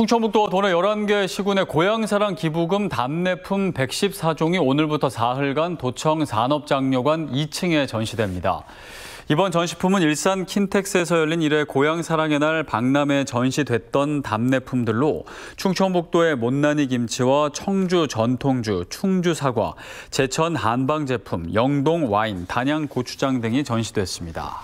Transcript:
충청북도 도내 11개 시군의 고향사랑 기부금 답례품 114종이 오늘부터 사흘간 도청 산업장료관 2층에 전시됩니다. 이번 전시품은 일산 킨텍스에서 열린 이래 고향사랑의 날 박람회 전시됐던 답례품들로 충청북도의 못난이 김치와 청주 전통주, 충주 사과, 제천 한방 제품, 영동 와인, 단양 고추장 등이 전시됐습니다.